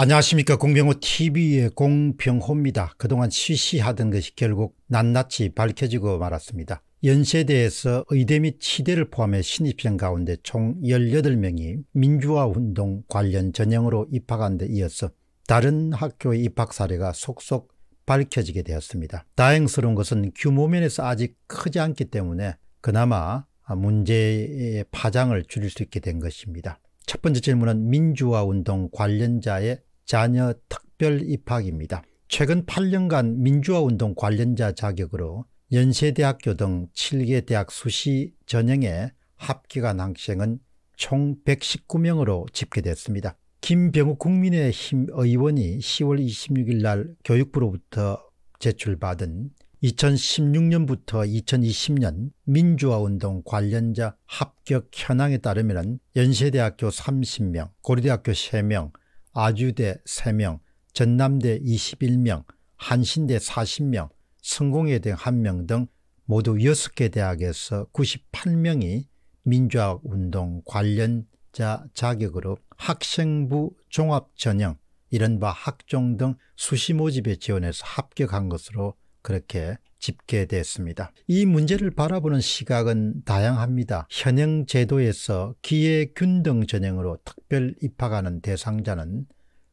안녕하십니까 공병호 tv의 공병호입니다. 그동안 쉬쉬하던 것이 결국 낱낱이 밝혀지고 말았습니다. 연세대에서 의대 및 치대를 포함해 신입생 가운데 총 18명이 민주화운동 관련 전형으로 입학한 데 이어서 다른 학교의 입학 사례가 속속 밝혀지게 되었습니다. 다행스러운 것은 규모면에서 아직 크지 않기 때문에 그나마 문제의 파장을 줄일 수 있게 된 것입니다. 첫 번째 질문은 민주화운동 관련자의 자녀 특별 입학입니다. 최근 8년간 민주화운동 관련자 자격으로 연세대학교 등 7개 대학 수시 전형에 합격한 학생은 총 119명으로 집계됐습니다. 김병욱 국민의힘 의원이 10월 26일 날 교육부로부터 제출받은 2016년부터 2020년 민주화운동 관련자 합격 현황에 따르면 연세대학교 30명, 고려대학교 3명, 아주대 3명, 전남대 21명, 한신대 40명, 성공회대 1명 등 모두 6개 대학에서 98명이 민주화 운동 관련자 자격으로 학생부 종합전형, 이른바 학종 등 수시 모집에 지원해서 합격한 것으로 그렇게 집계됐습니다. 이 문제를 바라보는 시각은 다양합니다. 현행 제도에서 기회균등 전형으로 특별 입학하는 대상자는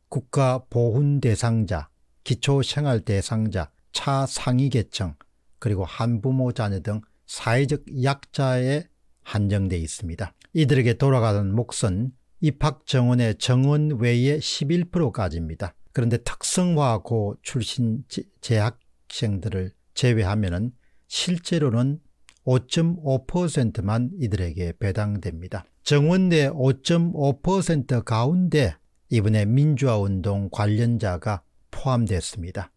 국가보훈 대상자, 기초생활 대상자, 차상위 계층, 그리고 한부모 자녀 등 사회적 약자에 한정돼 있습니다. 이들에게 돌아가는 몫은 입학 정원의 정원 외의 11%까지입니다. 그런데 특성화고 출신 재학생들을 제외하면 실제로는 5.5%만 이들에게 배당됩니다. 정원대 5.5% 가운데 이번에 민주화운동 관련자가 포함됐습니다.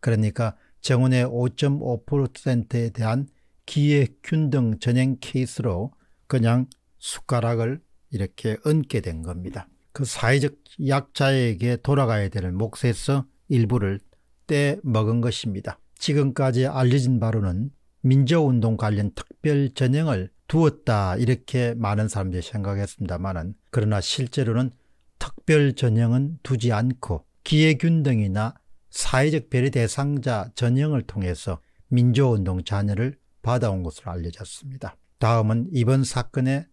그러니까 정원의 5.5%에 대한 기획균등 전행 케이스로 그냥 숟가락을 이렇게 얹게 된 겁니다. 그 사회적 약자에게 돌아가야 될 몫에서 일부를 떼 먹은 것입니다. 지금까지 알려진 바로는 민주운동 관련 특별 전형을 두었다 이렇게 많은 사람들이 생각했습니다마는 그러나 실제로는 특별 전형은 두지 않고 기회균등이나 사회적 배려 대상자 전형을 통해서 민주운동 자녀를 받아온 것으로 알려졌습니다. 다음은 이번 사건의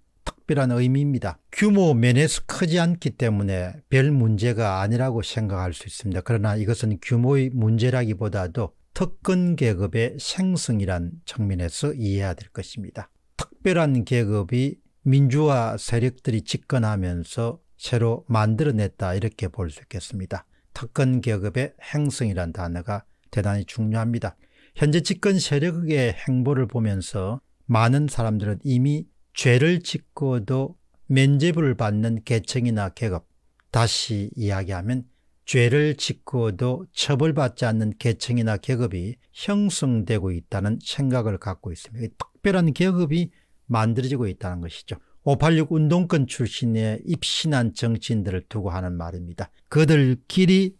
특별한 의미입니다. 규모 면에서 크지 않기 때문에 별 문제가 아니라고 생각할 수 있습니다. 그러나 이것은 규모의 문제라기보다도 특권 계급의 생성이란 측면에서 이해해야 될 것입니다. 특별한 계급이 민주화 세력들이 집권하면서 새로 만들어냈다 이렇게 볼 수 있겠습니다. 특권 계급의 행성이란 단어가 대단히 중요합니다. 현재 집권 세력의 행보를 보면서 많은 사람들은 이미 죄를 짓고도 면죄부를 받는 계층이나 계급, 다시 이야기하면 죄를 짓고도 처벌받지 않는 계층이나 계급이 형성되고 있다는 생각을 갖고 있습니다. 특별한 계급이 만들어지고 있다는 것이죠. 586 운동권 출신의 입신한 정치인들을 두고 하는 말입니다. 그들끼리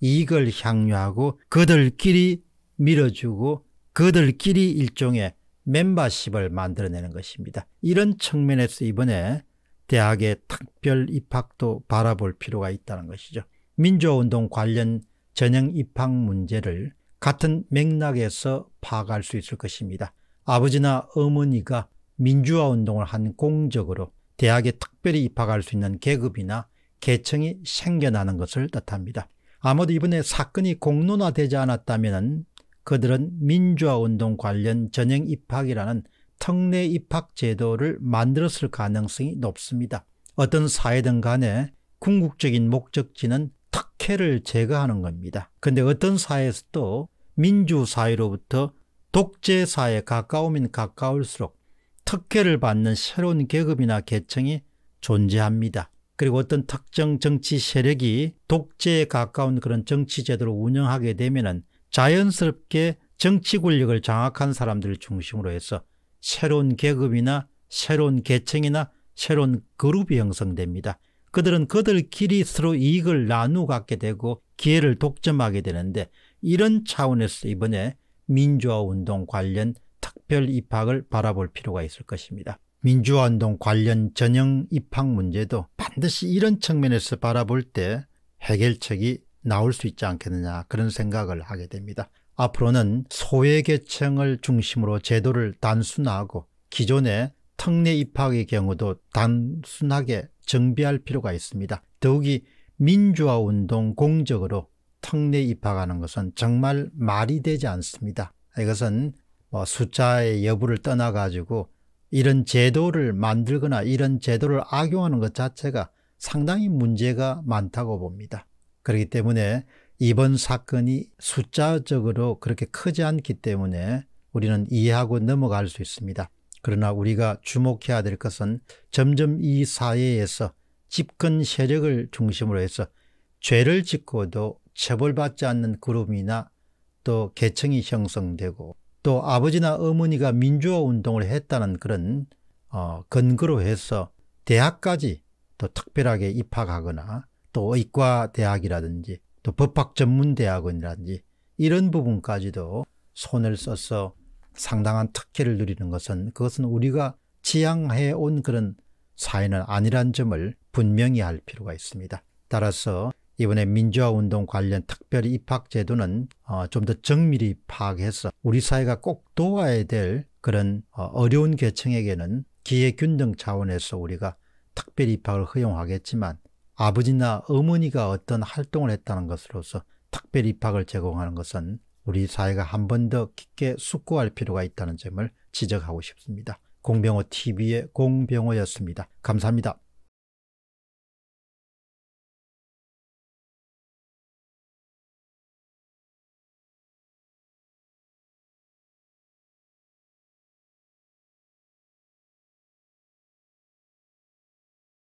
이익을 향유하고 그들끼리 밀어주고 그들끼리 일종의 멤버십을 만들어내는 것입니다. 이런 측면에서 이번에 대학의 특별 입학도 바라볼 필요가 있다는 것이죠. 민주화운동 관련 전형 입학 문제를 같은 맥락에서 파악할 수 있을 것입니다. 아버지나 어머니가 민주화운동을 한 공적으로 대학에 특별히 입학할 수 있는 계급이나 계층이 생겨나는 것을 뜻합니다. 아마도 이번에 사건이 공론화되지 않았다면 그들은 민주화운동 관련 전형 입학이라는 특례 입학 제도를 만들었을 가능성이 높습니다. 어떤 사회든 간에 궁극적인 목적지는 특혜를 제거하는 겁니다. 근데 어떤 사회에서 도 민주사회로부터 독재사에 회 가까우면 가까울수록 특혜를 받는 새로운 계급이나 계층이 존재합니다. 그리고 어떤 특정 정치 세력이 독재에 가까운 그런 정치 제도를 운영하게 되면 자연스럽게 정치 권력을 장악한 사람들을 중심으로 해서 새로운 계급이나 새로운 계층이나 새로운 그룹이 형성됩니다. 그들은 그들끼리 서로 이익을 나누 갖게 되고 기회를 독점하게 되는데 이런 차원에서 이번에 민주화운동 관련 특별 입학을 바라볼 필요가 있을 것입니다. 민주화운동 관련 전형 입학 문제도 반드시 이런 측면에서 바라볼 때 해결책이 나올 수 있지 않겠느냐 그런 생각을 하게 됩니다. 앞으로는 소외계층을 중심으로 제도를 단순화하고 기존의 특례 입학의 경우도 단순하게 정비할 필요가 있습니다. 더욱이 민주화 운동 공적으로 특례 입학하는 것은 정말 말이 되지 않습니다. 이것은 뭐 숫자의 여부를 떠나 가지고 이런 제도를 만들거나 이런 제도를 악용하는 것 자체가 상당히 문제가 많다고 봅니다. 그렇기 때문에 이번 사건이 숫자적으로 그렇게 크지 않기 때문에 우리는 이해하고 넘어갈 수 있습니다. 그러나 우리가 주목해야 될 것은 점점 이 사회에서 집권 세력을 중심으로 해서 죄를 짓고도 처벌받지 않는 그룹이나 또 계층이 형성되고 또 아버지나 어머니가 민주화 운동을 했다는 그런 어, 근거로 해서 대학까지 또 특별하게 입학하거나 또 의과대학이라든지 또 법학전문대학원이라든지 이런 부분까지도 손을 써서 상당한 특혜를 누리는 것은 그것은 우리가 지향해 온 그런 사회는 아니란 점을 분명히 할 필요가 있습니다. 따라서 이번에 민주화운동 관련 특별 입학제도는 어, 좀더 정밀히 파악해서 우리 사회가 꼭 도와야 될 그런 어, 려운 계층에게는 기회균등 차원에서 우리가 특별 입학을 허용하겠지만 아버지나 어머니가 어떤 활동을 했다는 것으로서 특별 입학을 제공하는 것은 우리 사회가 한 번 더 깊게 숙고할 필요가 있다는 점을 지적하고 싶습니다. 공병호 TV의 공병호였습니다. 감사합니다.